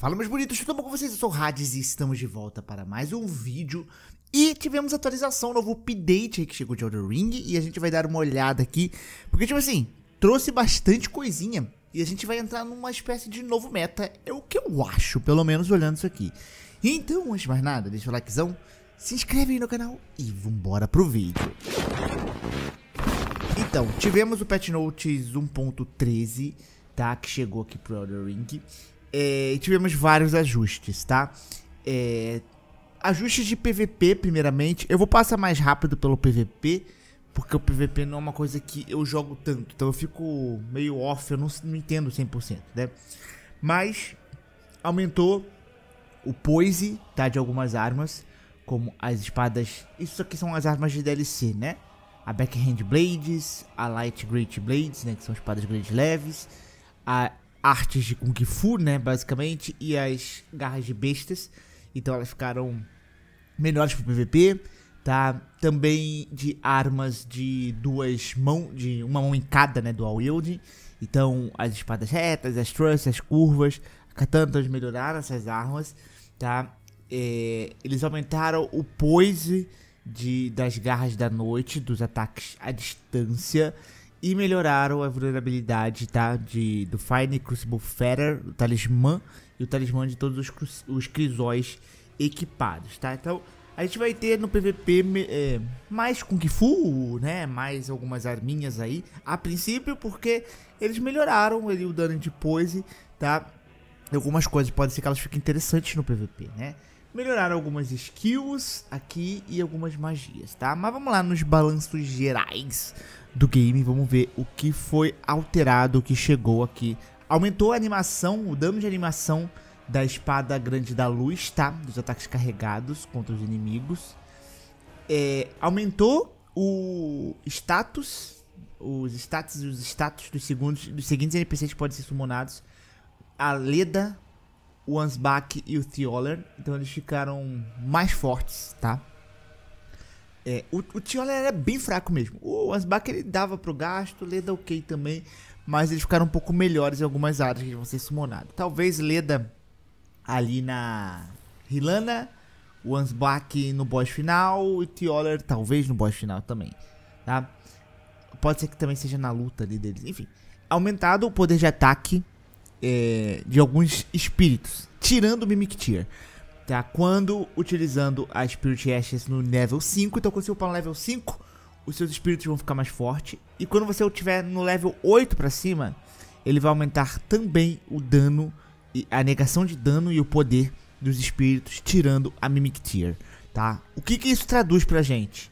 Fala meus bonitos, tudo bom com vocês? Eu sou o Hades e estamos de volta para mais um vídeo E tivemos atualização, um novo update aí que chegou de Elden Ring E a gente vai dar uma olhada aqui Porque tipo assim, trouxe bastante coisinha E a gente vai entrar numa espécie de novo meta É o que eu acho, pelo menos olhando isso aqui Então, antes de mais nada, deixa o likezão Se inscreve aí no canal e vambora pro vídeo Então, tivemos o Patch Notes 1.13 Tá, que chegou aqui pro Elden Ring é, tivemos vários ajustes, tá? É, ajustes de PVP, primeiramente. Eu vou passar mais rápido pelo PVP, porque o PVP não é uma coisa que eu jogo tanto. Então eu fico meio off, eu não, não entendo 100%, né? Mas aumentou o poise, tá? De algumas armas, como as espadas... Isso aqui são as armas de DLC, né? A Backhand Blades, a Light Great Blades, né? Que são espadas grandes leves. A artes de Kung Fu, né, basicamente, e as garras de bestas. Então elas ficaram melhores pro PVP, tá? Também de armas de duas mãos, de uma mão em cada, né, dual wielding. Então as espadas retas, as thrusts, as curvas, a katana, eles melhoraram essas armas, tá? É, eles aumentaram o poise de, das garras da noite, dos ataques à distância. E melhoraram a vulnerabilidade, tá? De, do Fine Crucible Fetter, o talismã, e o talismã de todos os, os crisóis equipados, tá? Então, a gente vai ter no PVP é, mais Kung Fu, né? Mais algumas arminhas aí, a princípio, porque eles melhoraram ali o dano de pose, tá? Algumas coisas, pode ser que elas fiquem interessantes no PVP, né? melhorar algumas skills aqui e algumas magias, tá? Mas vamos lá nos balanços gerais do game, vamos ver o que foi alterado, o que chegou aqui. Aumentou a animação, o dano de animação da espada grande da luz, tá? Dos ataques carregados contra os inimigos. É, aumentou o status, os status e os status dos, segundos, dos seguintes NPCs que podem ser summonados. A Leda, o Ansbach e o Thioler. Então eles ficaram mais fortes, tá? É, o, o Thioler era bem fraco mesmo. O Ansbach ele dava pro gasto, Leda ok também. Mas eles ficaram um pouco melhores em algumas áreas que vão ser summonados. Talvez Leda ali na Rilana, o Ansbach no boss final e Thioler talvez no boss final também, tá? Pode ser que também seja na luta ali deles. Enfim, aumentado o poder de ataque é, de alguns espíritos, tirando o mimic tier, Tá? Quando utilizando a Spirit Ashes no level 5, então quando você upar no level 5, os seus espíritos vão ficar mais fortes. E quando você tiver no level 8 para cima, ele vai aumentar também o dano, e a negação de dano e o poder dos espíritos, tirando a mimic tier, Tá? O que, que isso traduz pra gente?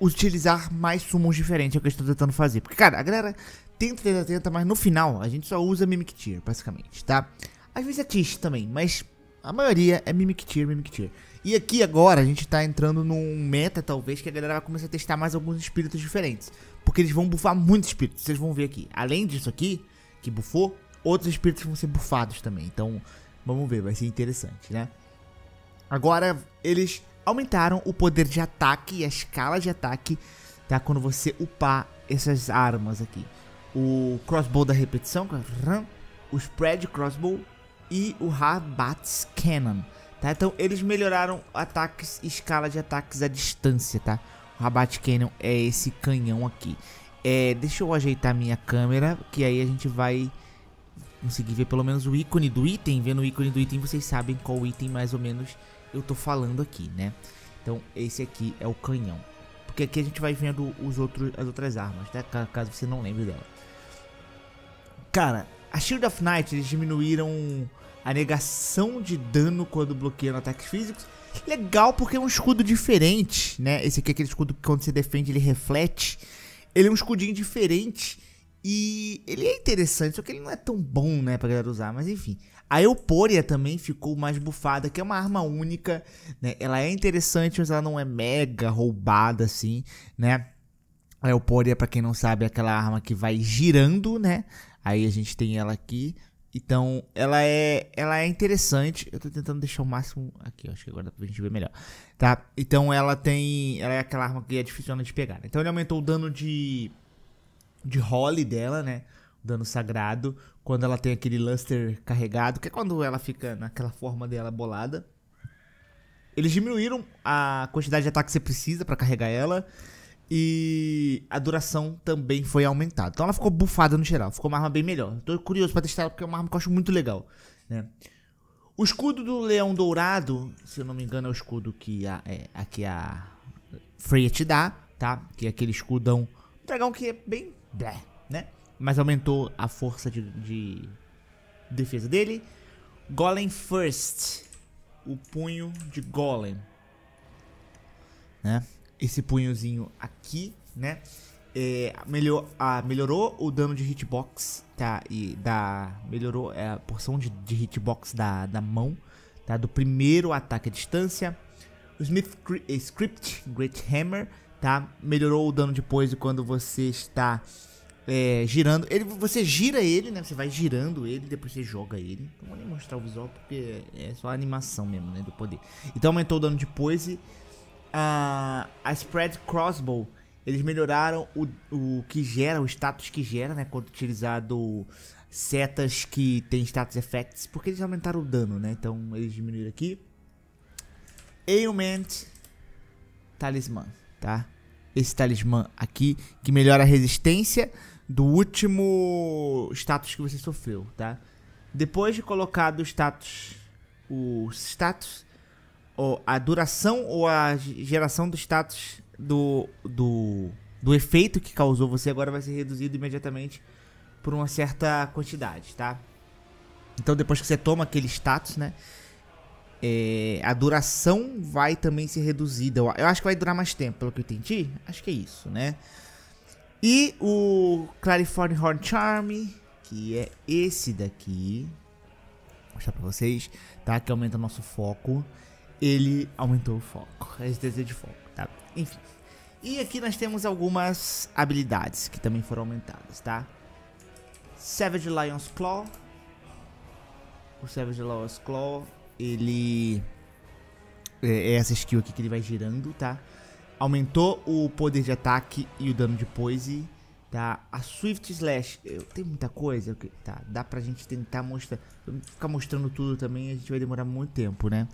Utilizar mais summons diferentes é o que eu estou tentando fazer. Porque, cara, a galera tenta, tenta, tenta, mas no final a gente só usa mimic tier basicamente, tá? Às vezes é Tish também, mas a maioria é mimic mimic tier E aqui agora a gente tá entrando num meta, talvez, que a galera vai começar a testar mais alguns espíritos diferentes. Porque eles vão bufar muitos espíritos, vocês vão ver aqui. Além disso aqui, que bufou, outros espíritos vão ser bufados também. Então, vamos ver, vai ser interessante, né? Agora, eles aumentaram o poder de ataque e a escala de ataque, tá? Quando você upar essas armas aqui o crossbow da repetição, o spread crossbow e o Harbat's Cannon, tá? Então eles melhoraram ataques, escala de ataques à distância, tá? O rabat Cannon é esse canhão aqui. É, deixa eu ajeitar minha câmera, que aí a gente vai conseguir ver pelo menos o ícone do item. Vendo o ícone do item, vocês sabem qual item mais ou menos eu tô falando aqui, né? Então esse aqui é o canhão. Porque aqui a gente vai vendo os outros, as outras armas, tá? Caso você não lembre dela. Cara, a Shield of Night eles diminuíram a negação de dano quando bloqueiam ataques físicos. Legal porque é um escudo diferente, né? Esse aqui é aquele escudo que quando você defende ele reflete. Ele é um escudinho diferente e ele é interessante, só que ele não é tão bom, né, pra galera usar, mas enfim. A Euporia também ficou mais bufada, que é uma arma única, né? Ela é interessante, mas ela não é mega roubada assim, né? A Eupória, para quem não sabe, é aquela arma que vai girando, né? Aí a gente tem ela aqui. Então, ela é, ela é interessante. Eu tô tentando deixar o máximo aqui, acho que agora dá pra gente ver melhor. Tá? Então, ela tem, ela é aquela arma que é difícil de pegar. Né? Então, ele aumentou o dano de de role dela, né? O dano sagrado, quando ela tem aquele luster carregado, que é quando ela fica naquela forma dela bolada. Eles diminuíram a quantidade de ataque que você precisa para carregar ela. E a duração também foi aumentada. Então ela ficou bufada no geral, ficou uma arma bem melhor. Tô curioso para testar ela porque é uma arma que eu acho muito legal. Né? O escudo do leão dourado, se eu não me engano, é o escudo que a, é, a, que a Freya te dá, tá? Que é aquele escudão. Um dragão que é bem. Bleh, né? Mas aumentou a força de, de defesa dele. Golem First. O punho de Golem. Né? esse punhozinho aqui, né? É, melhor, ah, melhorou o dano de hitbox, tá? E da. Melhorou é, a porção de, de, hitbox da, da mão, tá? Do primeiro ataque à distância. O Smith eh, Script, Great Hammer, tá? Melhorou o dano de poise quando você está é, girando. Ele, você gira ele, né? Você vai girando ele, depois você joga ele. Não vou nem mostrar o visual porque é só a animação mesmo, né? Do poder. Então aumentou o dano de poise a, a Spread Crossbow. Eles melhoraram o, o que gera, o status que gera, né? Quando utilizado setas que tem status effects, porque eles aumentaram o dano, né? Então eles diminuíram aqui. Ailment Talismã, tá? Esse talismã aqui, que melhora a resistência do último status que você sofreu, tá? Depois de colocado o status, o status, ou a duração ou a geração do status do, do, do efeito que causou você agora vai ser reduzido imediatamente por uma certa quantidade, tá? Então depois que você toma aquele status, né? É, a duração vai também ser reduzida. Eu acho que vai durar mais tempo, pelo que eu entendi. Acho que é isso, né? E o Clarifornia Horn Charm, que é esse daqui. Vou mostrar pra vocês, tá? Que aumenta o nosso foco ele aumentou o foco, a resistência de foco, tá? Enfim. E aqui nós temos algumas habilidades que também foram aumentadas, tá? Savage Lion's Claw. O Savage Lion's Claw, ele... É, é essa skill aqui que ele vai girando, tá? Aumentou o poder de ataque e o dano de poise, tá? A Swift Slash, eu, tem muita coisa, tá? Dá pra gente tentar mostrar... Ficar mostrando tudo também, a gente vai demorar muito tempo, né?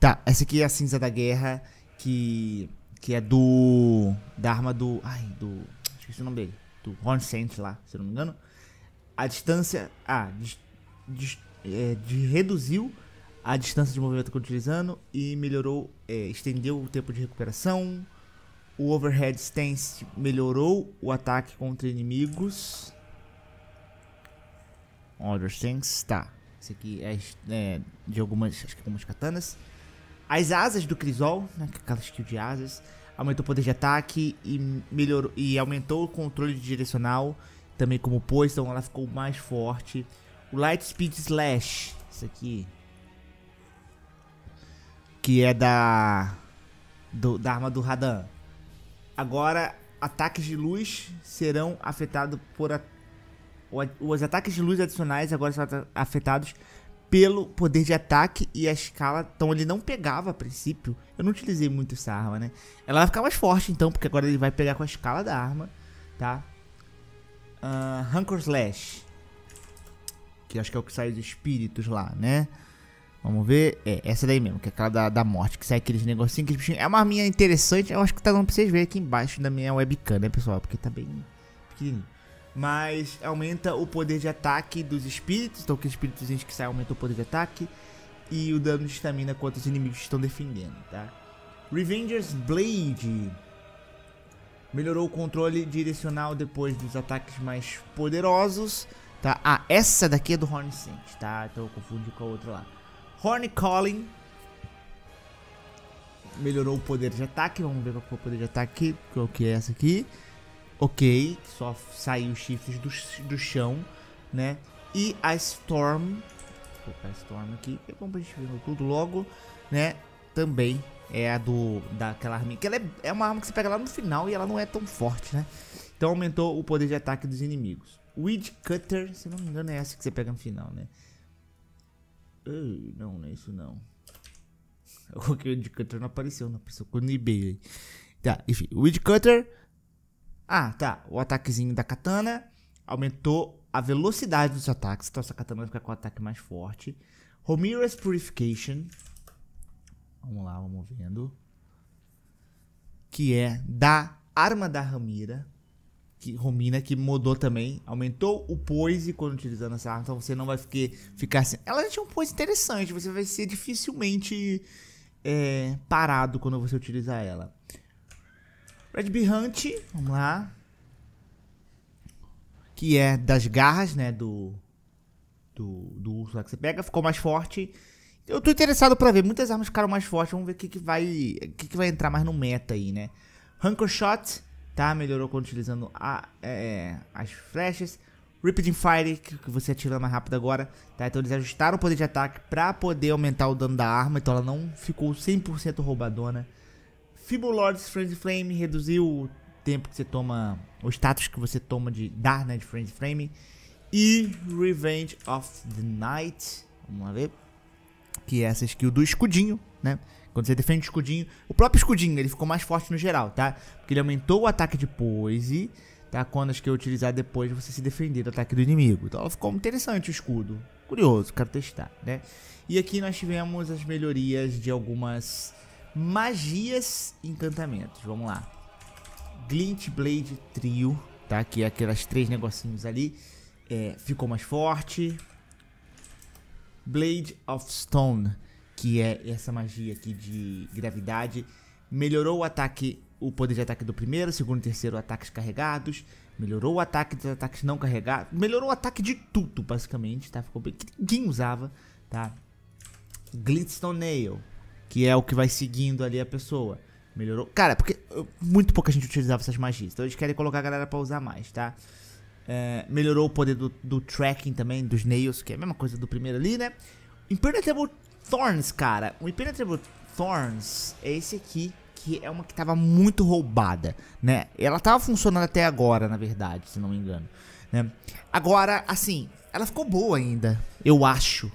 Tá, essa aqui é a cinza da guerra, que. que é do. da arma do. Ai, do. Esqueci o nome dele. Do Ron Saint lá, se eu não me engano. A distância. Ah, de, de, é, de reduziu a distância de movimento que eu utilizando e melhorou. É, estendeu o tempo de recuperação. O overhead stance melhorou o ataque contra inimigos. Other things, tá. Esse aqui é, é de algumas, acho que algumas é katanas. As asas do Crisol, né, é aquela skill de asas, aumentou o poder de ataque e, melhorou, e aumentou o controle direcional, também como pose, então ela ficou mais forte. O Light Speed Slash, isso aqui, que é da, do, da arma do Radan. Agora, ataques de luz serão afetados por... A, os ataques de luz adicionais agora são afetados pelo poder de ataque e a escala. Então ele não pegava a princípio. Eu não utilizei muito essa arma, né? Ela vai ficar mais forte então, porque agora ele vai pegar com a escala da arma, tá? Uh, Slash. Que acho que é o que sai dos espíritos lá, né? Vamos ver. É, essa daí mesmo, que é aquela da, da morte, que sai aqueles negocinhos, aqueles É uma arminha interessante. Eu acho que tá dando pra vocês verem aqui embaixo da minha webcam, né, pessoal? Porque tá bem pequenininho mas aumenta o poder de ataque dos espíritos, então que os espíritos que saem aumenta o poder de ataque e o dano de estamina contra os inimigos que estão defendendo, tá? Revenger's Blade melhorou o controle direcional depois dos ataques mais poderosos, tá? Ah, essa daqui é do Horn Saint, tá? Então eu confundi com a outra lá. Horn Calling melhorou o poder de ataque, vamos ver qual foi o poder de ataque, qual que é essa aqui ok, só saiu os chifres do, do chão, né? E a Storm, vou colocar a Storm aqui, é bom pra gente ver tudo logo, né? Também é a do, daquela arminha, que ela é, é uma arma que você pega lá no final e ela não é tão forte, né? Então aumentou o poder de ataque dos inimigos. Weed Cutter, se não me engano é essa que você pega no final, né? não, não é isso não. O que o Weed Cutter, não apareceu, não apareceu, com no eBay aí. Tá, enfim, Weed Cutter ah, tá. O ataquezinho da katana aumentou a velocidade dos ataques. Então essa katana vai ficar com o ataque mais forte. Romira's Purification. Vamos lá, vamos vendo. Que é da arma da Ramira. Que, Romina, que mudou também. Aumentou o poise quando utilizando essa arma. Então você não vai ficar, ficar assim. Ela já tinha um poise interessante. Você vai ser dificilmente é, parado quando você utilizar ela. Red B. Hunt, vamos lá. Que é das garras, né? Do. Do, do urso lá que você pega, ficou mais forte. Eu tô interessado pra ver, muitas armas ficaram mais fortes. Vamos ver o que, que vai. O que, que vai entrar mais no meta aí, né? Hunker Shot, tá? Melhorou quando utilizando a, é, é as flechas. Rapid Fire, que você atira mais rápido agora, tá? Então eles ajustaram o poder de ataque pra poder aumentar o dano da arma, então ela não ficou 100% roubadona. Fibulords Friends Flame reduziu o tempo que você toma, o status que você toma de dar, né, de Friend Flame. E Revenge of the Night, vamos ver, que é essa skill do escudinho, né? Quando você defende o escudinho, o próprio escudinho, ele ficou mais forte no geral, tá? Porque ele aumentou o ataque de poise, tá? Quando acho que eu utilizar depois você se defender do ataque do inimigo. Então ficou interessante o escudo. Curioso, quero testar, né? E aqui nós tivemos as melhorias de algumas Magias e encantamentos, vamos lá. Glint Blade Trio, tá? Que é aquelas três negocinhos ali. É, ficou mais forte. Blade of Stone, que é essa magia aqui de gravidade. Melhorou o ataque, o poder de ataque do primeiro, segundo e terceiro ataques carregados. Melhorou o ataque dos ataques não carregados. Melhorou o ataque de tudo, basicamente, tá? Ficou bem... Que ninguém usava, tá? Glitstone Nail que é o que vai seguindo ali a pessoa. Melhorou. Cara, porque muito pouca gente utilizava essas magias. Então eles querem colocar a galera pra usar mais, tá? É, melhorou o poder do, do, tracking também, dos nails, que é a mesma coisa do primeiro ali, né? Impenetrable Thorns, cara. O Impenetrable Thorns é esse aqui, que é uma que tava muito roubada, né? Ela tava funcionando até agora, na verdade, se não me engano. Né? Agora, assim, ela ficou boa ainda, eu acho.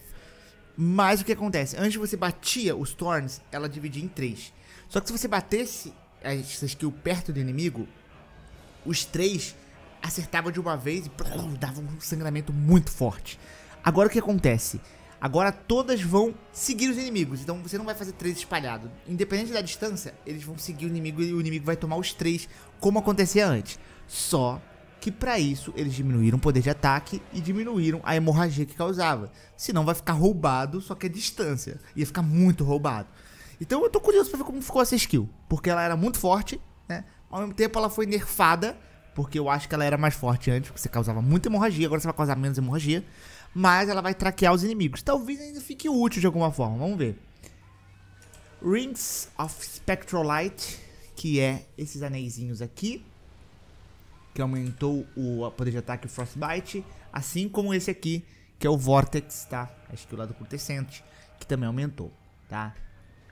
Mas o que acontece? Antes você batia os Thorns, ela dividia em três. Só que se você batesse essa skill perto do inimigo, os três acertavam de uma vez e davam dava um sangramento muito forte. Agora o que acontece? Agora todas vão seguir os inimigos, então você não vai fazer três espalhados. Independente da distância, eles vão seguir o inimigo e o inimigo vai tomar os três, como acontecia antes. Só que para isso eles diminuíram o poder de ataque e diminuíram a hemorragia que causava. Senão vai ficar roubado, só que a é distância. Ia ficar muito roubado. Então eu tô curioso pra ver como ficou essa skill. Porque ela era muito forte, né? Ao mesmo tempo ela foi nerfada, porque eu acho que ela era mais forte antes, porque você causava muita hemorragia, agora você vai causar menos hemorragia. Mas ela vai traquear os inimigos. Talvez ainda fique útil de alguma forma, vamos ver. Rings of Spectral Light, que é esses anéisinhos aqui que aumentou o poder de ataque Frostbite, assim como esse aqui, que é o Vortex, tá? Acho que o lado curtecente, que também aumentou, tá?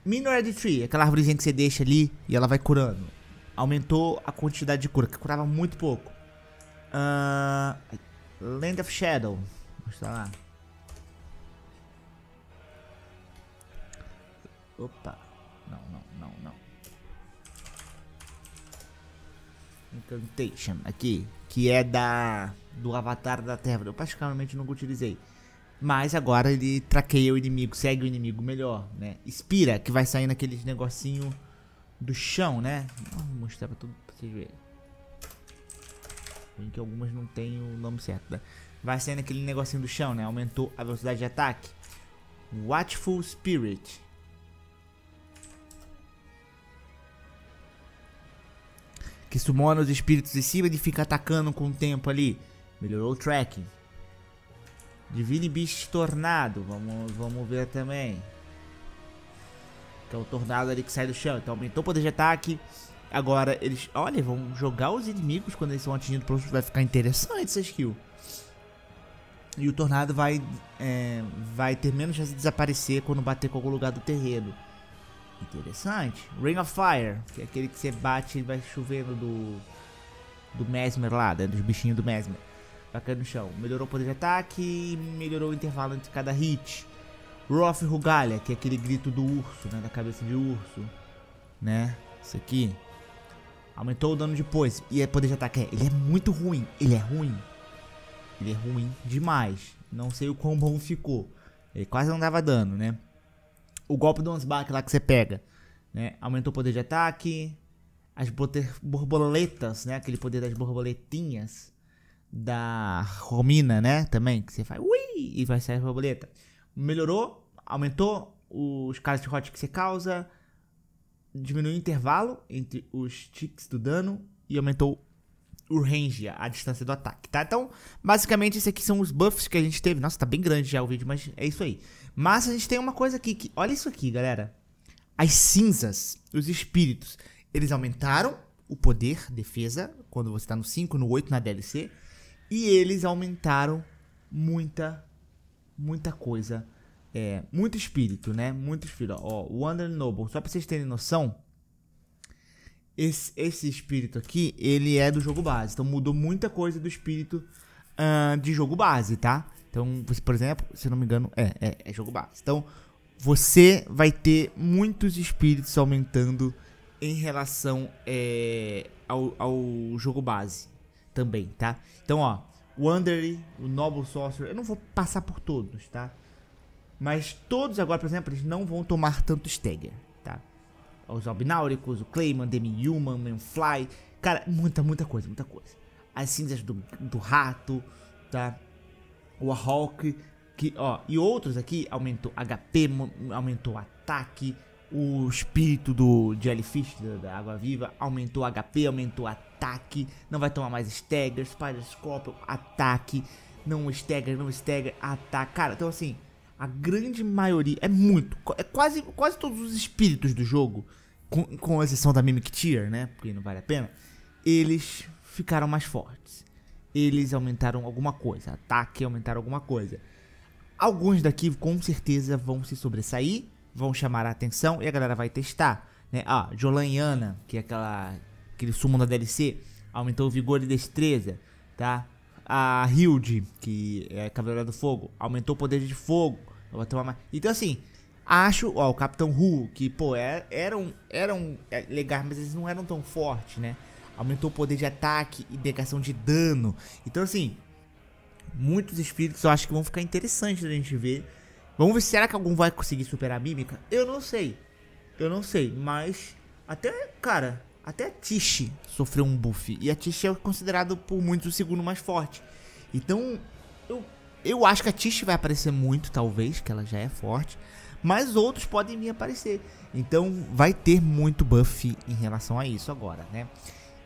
Minored Tree, aquela árvorezinha que você deixa ali e ela vai curando. Aumentou a quantidade de cura, que curava muito pouco. Uh, Land of Shadow, mostrar lá. Opa, não, não. Incantation aqui, que é da do Avatar da Terra. Eu praticamente nunca utilizei. Mas agora ele traqueia o inimigo, segue o inimigo melhor, né? Inspira, que vai sair naqueles negocinho do chão, né? Vou mostrar pra, tudo, pra vocês verem. que algumas não tem o nome certo, né? Vai sair naquele negocinho do chão, né? Aumentou a velocidade de ataque. Watchful Spirit. que sumona os espíritos em cima e fica atacando com o tempo ali. Melhorou o tracking. Divine Beast Tornado. Vamos, vamos ver também. Que é o tornado ali que sai do chão. Então aumentou o poder de ataque. Agora eles. Olha, vão jogar os inimigos quando eles são atingidos por Vai ficar interessante essa skill. E o tornado vai, é, vai ter menos chance de desaparecer quando bater com algum lugar do terreno. Interessante. Ring of Fire, que é aquele que você bate e vai chovendo do. Do Mesmer lá, né, dos bichinhos do Mesmer. Bacana no chão. Melhorou o poder de ataque e melhorou o intervalo entre cada hit. Roth Rugalha, que é aquele grito do urso, né? Da cabeça de urso. Né? Isso aqui. Aumentou o dano depois. E é poder de ataque. É, ele é muito ruim. Ele é ruim. Ele é ruim demais. Não sei o quão bom ficou. Ele quase não dava dano, né? o golpe do Ansbach lá que você pega, né? Aumentou o poder de ataque, as borboletas, né? Aquele poder das borboletinhas da Romina, né? Também, que você faz ui e vai sair a borboleta. Melhorou, aumentou os caras de hot que você causa, diminuiu o intervalo entre os ticks do dano e aumentou o range, a distância do ataque, tá? Então, basicamente, esses aqui são os buffs que a gente teve. Nossa, tá bem grande já o vídeo, mas é isso aí. Mas a gente tem uma coisa aqui, que olha isso aqui, galera. As cinzas, os espíritos, eles aumentaram o poder, defesa, quando você tá no 5, no 8, na DLC. E eles aumentaram muita, muita coisa. É, muito espírito, né? Muito espírito. Ó, o Under Noble, só pra vocês terem noção, esse, esse espírito aqui, ele é do jogo base. Então mudou muita coisa do espírito uh, de jogo base, tá? Então, você, por exemplo, se não me engano, é, é, é jogo base. Então, você vai ter muitos espíritos aumentando em relação é, ao, ao, jogo base também, tá? Então, ó, o Underly, o Noble Sorcerer, eu não vou passar por todos, tá? Mas todos agora, por exemplo, eles não vão tomar tanto Stagger os Albináuricos, o Clayman, Demi-Human, Manfly. Cara, muita, muita coisa, muita coisa. As cinzas do, do rato, tá? O Hawk, que, ó, e outros aqui aumentou HP, aumentou ataque, o espírito do Jellyfish, da, da Água Viva, aumentou HP, aumentou ataque, não vai tomar mais Stagger, Spider Scorpion, ataque, não Stagger, não Stagger, ataque. Cara, então assim, a grande maioria, é muito, é quase, quase todos os espíritos do jogo com, com exceção da tier, né? Porque não vale a pena. Eles ficaram mais fortes. Eles aumentaram alguma coisa. Ataque aumentaram alguma coisa. Alguns daqui com certeza vão se sobressair, vão chamar a atenção e a galera vai testar. Né? Ah, Jolaniana, que é aquela, aquele sumo da DLC, aumentou o vigor e destreza, tá? A Hilde, que é a Cavaleira do Fogo, aumentou o poder de fogo. Então assim, Acho, ó, o Capitão Hulk, que, pô, é, eram, eram é, legais, mas eles não eram tão fortes, né? Aumentou o poder de ataque e negação de dano. Então, assim, muitos espíritos eu acho que vão ficar interessantes da gente ver. Vamos ver, será que algum vai conseguir superar a mímica? Eu não sei. Eu não sei, mas até, cara, até a Tish sofreu um buff. E a Tish é considerado por muitos o segundo mais forte. Então, eu, eu acho que a Tish vai aparecer muito, talvez, que ela já é forte mas outros podem vir aparecer. Então vai ter muito buff em relação a isso agora, né?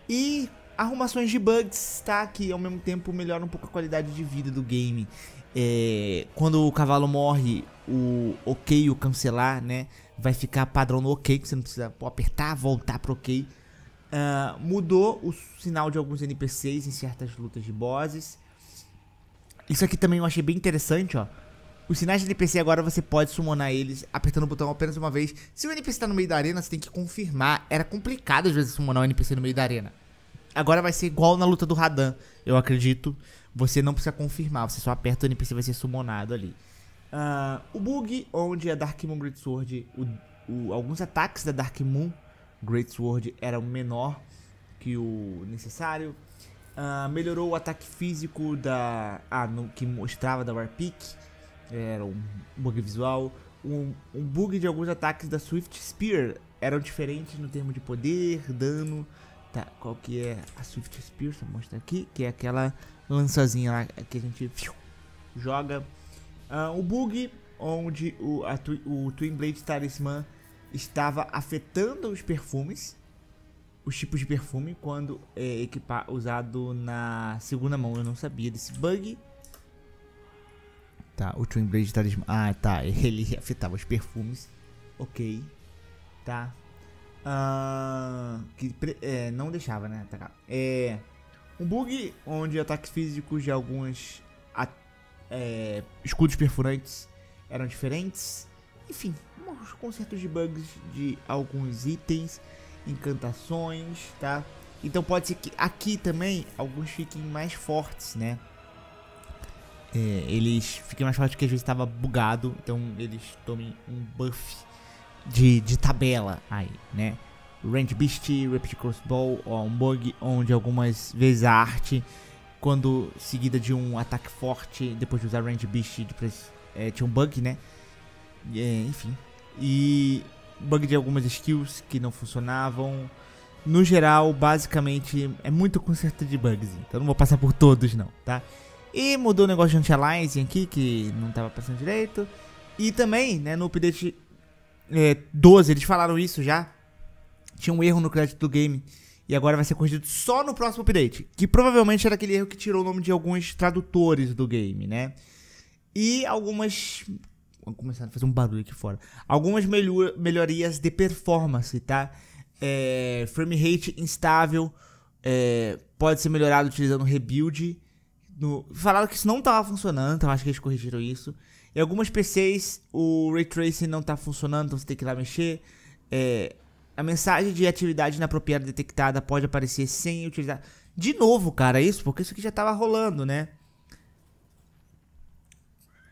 E arrumações de bugs, tá? Que ao mesmo tempo melhora um pouco a qualidade de vida do game. É, quando o cavalo morre, o ok, o cancelar, né? Vai ficar padrão no ok, que você não precisa apertar, voltar pro ok. Uh, mudou o sinal de alguns NPCs em certas lutas de bosses. Isso aqui também eu achei bem interessante, ó. Os sinais de NPC agora você pode summonar eles apertando o botão apenas uma vez. Se o NPC tá no meio da arena, você tem que confirmar. Era complicado às vezes summonar um NPC no meio da arena. Agora vai ser igual na luta do Radan, eu acredito. Você não precisa confirmar, você só aperta o NPC vai ser summonado ali. Uh, o bug, onde a é Dark Moon Great Sword, o, o, alguns ataques da Dark Moon Great Sword eram menor que o necessário. Uh, melhorou o ataque físico da ah, no, que mostrava da Warpick. Era um bug visual. Um, um bug de alguns ataques da Swift Spear. Eram diferentes no termo de poder, dano. Tá, qual que é a Swift Spear? Só mostra aqui. Que é aquela lançazinha lá que a gente fiu, joga. Uh, ah, o bug onde o, a, o Twin Blade Talisman estava afetando os perfumes, os tipos de perfume, quando é equipar, usado na segunda mão. Eu não sabia desse bug. Tá, o Twin Blade Talismã. Tá ah, tá. Ele afetava os perfumes. Ok. Tá. Uh, que é, não deixava, né? tá É. Um bug onde ataques físicos de alguns é, escudos perfurantes eram diferentes. Enfim, uns consertos de bugs de alguns itens, encantações, tá? Então pode ser que aqui também alguns fiquem mais fortes, né? é, eles fiquem mais fortes porque às vezes estava bugado, então eles tomem um buff de, de tabela aí, né? Range Beast, Rapid Crossbow, ó, um bug onde algumas vezes a arte, quando seguida de um ataque forte, depois de usar Range Beast, depois, é, tinha um bug, né? É, enfim. E bug de algumas skills que não funcionavam. No geral, basicamente, é muito conserto de bugs, então não vou passar por todos não, tá? E mudou o negócio de anti-aliasing aqui, que não tava passando direito. E também, né, no update é, 12, eles falaram isso já. Tinha um erro no crédito do game. E agora vai ser corrigido só no próximo update. Que provavelmente era aquele erro que tirou o nome de alguns tradutores do game, né? E algumas. Começaram a fazer um barulho aqui fora. Algumas melhorias de performance, tá? É... Frame rate instável. É... Pode ser melhorado utilizando rebuild. No, falaram que isso não estava funcionando, então acho que eles corrigiram isso. Em algumas PCs o ray tracing não está funcionando, então você tem que ir lá mexer. É, a mensagem de atividade inapropriada detectada pode aparecer sem utilizar. De novo, cara, isso, porque isso aqui já estava rolando, né?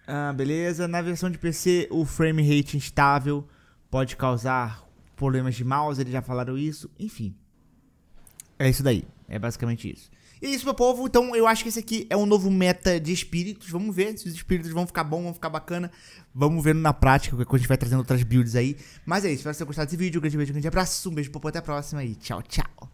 Ah, beleza. Na versão de PC, o frame rate instável pode causar problemas de mouse, eles já falaram isso. Enfim, é isso daí. É basicamente isso. E é isso, meu povo. Então, eu acho que esse aqui é um novo meta de espíritos. Vamos ver se os espíritos vão ficar bom, vão ficar bacana. Vamos ver na prática, que a gente vai trazendo outras builds aí. Mas é isso. Espero que vocês tenham gostado desse vídeo. Um grande beijo, um grande abraço. Um beijo, povo. Até a próxima e tchau, tchau.